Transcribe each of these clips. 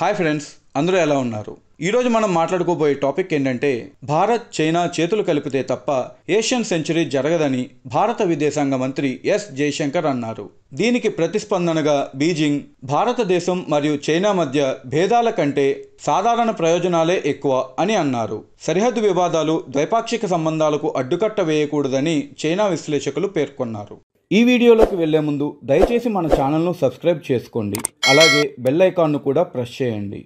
hi friends అందరూ ఎలా ఉన్నారు ఈరోజు మనం మాట్లాడుకోబోయే టాపిక్ ఏంటంటే భారత్ చైనా చేతులు కలిపితే తప్ప ఏషియన్ సెంచరీ జరగదని భారత విదేశాంగ మంత్రి ఎస్ జయశంకర్ అన్నారు దీనికి ప్రతిస్పందనగా బీజింగ్ భారతదేశం మరియు చైనా మధ్య భేదాల కంటే సాధారణ ప్రయోజనాలే ఎక్కువ అని అన్నారు సరిహద్దు వివాదాలు ద్వైపాక్షిక సంబంధాలకు అడ్డుకట్ట వేయకూడదని చైనా విశ్లేషకులు పేర్కొన్నారు ఈ వీడియోలోకి వెళ్లే ముందు దయచేసి మన ఛానల్ను సబ్స్క్రైబ్ చేసుకోండి అలాగే బెల్ ఐకాన్ను కూడా ప్రెస్ చేయండి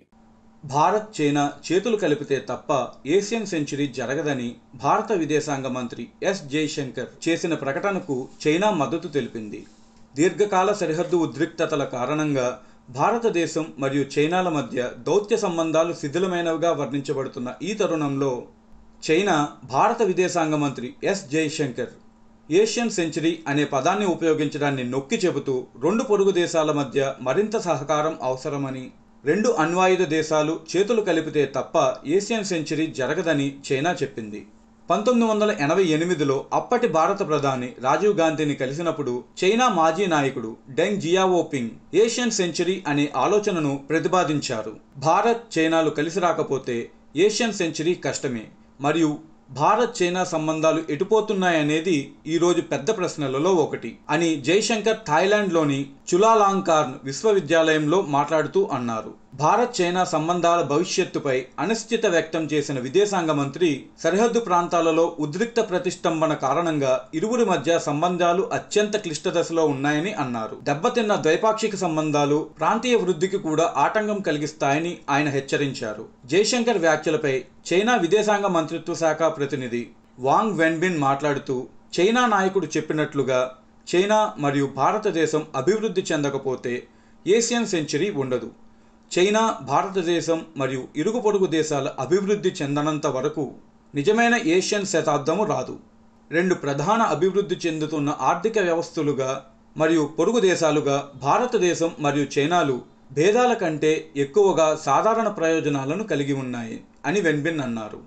భారత్ చైనా చేతులు కలిపితే తప్ప ఏషియన్ సెంచరీ జరగదని భారత విదేశాంగ మంత్రి ఎస్ జైశంకర్ చేసిన ప్రకటనకు చైనా మద్దతు తెలిపింది దీర్ఘకాల సరిహద్దు ఉద్రిక్తతల కారణంగా భారతదేశం మరియు చైనాల మధ్య దౌత్య సంబంధాలు శిథిలమైనవిగా వర్ణించబడుతున్న ఈ తరుణంలో చైనా భారత విదేశాంగ మంత్రి ఎస్ జైశంకర్ ఏషియన్ సెంచరీ అనే పదాన్ని ఉపయోగించడాన్ని నొక్కి చెబుతూ రెండు పొరుగు దేశాల మధ్య మరింత సహకారం అవసరమని రెండు అణ్వాయుధ దేశాలు చేతులు కలిపితే తప్ప ఏషియన్ సెంచరీ జరగదని చైనా చెప్పింది పంతొమ్మిది వందల ఎనభై ఎనిమిదిలో అప్పటి భారత ప్రధాని రాజీవ్ గాంధీని కలిసినప్పుడు చైనా మాజీ నాయకుడు డెంగ్ జియావోపింగ్ ఏషియన్ సెంచరీ అనే ఆలోచనను ప్రతిపాదించారు భారత్ చైనాలు కలిసి రాకపోతే ఏషియన్ సెంచరీ కష్టమే మరియు భారత్ చైనా సంబంధాలు ఎటుపోతున్నాయనేది ఈరోజు పెద్ద ప్రశ్నలలో ఒకటి అని జయశంకర్ థాయిలాండ్లోని చులాలాంకార్న్ విశ్వవిద్యాలయంలో మాట్లాడుతూ అన్నారు భారత్ చైనా సంబంధాల భవిష్యత్తుపై అనిశ్చిత వ్యక్తం చేసిన విదేశాంగ మంత్రి సరిహద్దు ప్రాంతాలలో ఉద్రిక్త ప్రతిష్టంభన కారణంగా ఇరువురి మధ్య సంబంధాలు అత్యంత క్లిష్ట దశలో ఉన్నాయని అన్నారు దెబ్బతిన్న ద్వైపాక్షిక సంబంధాలు ప్రాంతీయ వృద్ధికి కూడా ఆటంకం కలిగిస్తాయని ఆయన హెచ్చరించారు జయశంకర్ వ్యాఖ్యలపై చైనా విదేశాంగ మంత్రిత్వ శాఖ ప్రతినిధి వాంగ్ వెన్బిన్ మాట్లాడుతూ చైనా నాయకుడు చెప్పినట్లుగా చైనా మరియు భారతదేశం అభివృద్ధి చెందకపోతే ఏషియన్ సెంచరీ ఉండదు చైనా భారతదేశం మరియు ఇరుగు పొరుగు దేశాల అభివృద్ధి చెందనంత వరకు నిజమైన ఏషియన్ శతాబ్దము రాదు రెండు ప్రధాన అభివృద్ధి చెందుతున్న ఆర్థిక వ్యవస్థలుగా మరియు పొరుగు దేశాలుగా భారతదేశం మరియు చైనాలు భేదాల కంటే ఎక్కువగా సాధారణ ప్రయోజనాలను కలిగి ఉన్నాయి అని వెన్బిన్ అన్నారు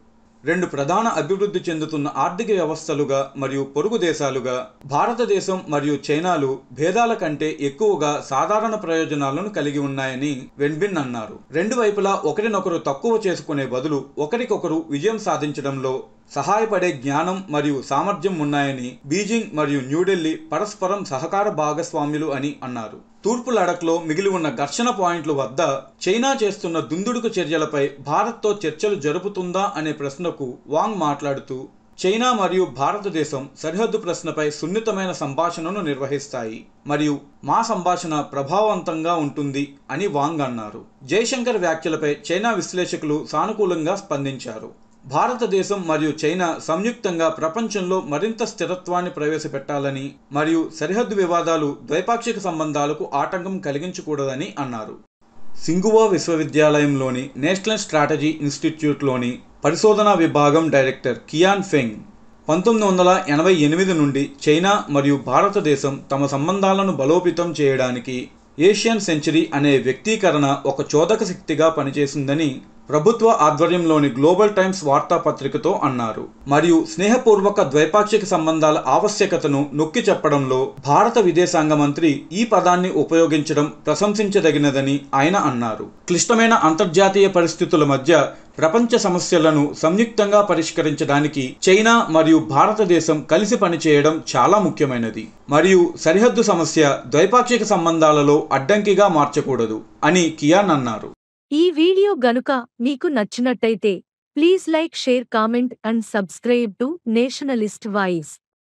రెండు ప్రధాన అభివృద్ధి చెందుతున్న ఆర్థిక వ్యవస్థలుగా మరియు పొరుగు దేశాలుగా భారతదేశం మరియు చైనాలు భేదాల కంటే ఎక్కువగా సాధారణ ప్రయోజనాలను కలిగి ఉన్నాయని వెన్బిన్ అన్నారు రెండు వైపులా ఒకరినొకరు తక్కువ చేసుకునే బదులు ఒకరికొకరు విజయం సాధించడంలో సహాయపడే జ్ఞానం మరియు సామర్థ్యం ఉన్నాయని బీజింగ్ మరియు న్యూఢిల్లీ పరస్పరం సహకార భాగస్వాములు అని అన్నారు తూర్పు లడఖ్లో మిగిలి ఉన్న ఘర్షణ పాయింట్ల వద్ద చైనా చేస్తున్న దుందుడుకు చర్యలపై భారత్తో చర్చలు జరుపుతుందా అనే ప్రశ్నకు వాంగ్ మాట్లాడుతూ చైనా మరియు భారతదేశం సరిహద్దు ప్రశ్నపై సున్నితమైన సంభాషణను నిర్వహిస్తాయి మరియు మా సంభాషణ ప్రభావవంతంగా ఉంటుంది అని వాంగ్ అన్నారు జయశంకర్ వ్యాఖ్యలపై చైనా విశ్లేషకులు సానుకూలంగా స్పందించారు భారతదేశం మరియు చైనా సంయుక్తంగా ప్రపంచంలో మరింత స్థిరత్వాన్ని ప్రవేశపెట్టాలని మరియు సరిహద్దు వివాదాలు ద్వైపాక్షిక సంబంధాలకు ఆటంకం కలిగించకూడదని అన్నారు సింగువా విశ్వవిద్యాలయంలోని నేషనల్ స్ట్రాటజీ ఇన్స్టిట్యూట్లోని పరిశోధనా విభాగం డైరెక్టర్ కియాన్ ఫెంగ్ పంతొమ్మిది వందల ఎనభై ఎనిమిది నుండి చైనా మరియు భారతదేశం తమ సంబంధాలను బలోపేతం చేయడానికి ఏషియన్ సెంచరీ అనే వ్యక్తీకరణ ఒక చోదక శక్తిగా పనిచేసిందని ప్రభుత్వ ఆధ్వర్యంలోని గ్లోబల్ టైమ్స్ వార్తాపత్రికతో అన్నారు మరియు స్నేహపూర్వక ద్వైపాక్షిక సంబంధాల ఆవశ్యకతను నొక్కి చెప్పడంలో భారత విదేశాంగ మంత్రి ఈ పదాన్ని ఉపయోగించడం ప్రశంసించదగినదని ఆయన అన్నారు క్లిష్టమైన అంతర్జాతీయ పరిస్థితుల మధ్య ప్రపంచ సమస్యలను సంయుక్తంగా పరిష్కరించడానికి చైనా మరియు భారతదేశం కలిసి పనిచేయడం చాలా ముఖ్యమైనది మరియు సరిహద్దు సమస్య ద్వైపాక్షిక సంబంధాలలో అడ్డంకిగా మార్చకూడదు అని కియాన్ అన్నారు ఈ వీడియో గనుక మీకు నచ్చినట్టయితే please like share comment and subscribe to nationalist voice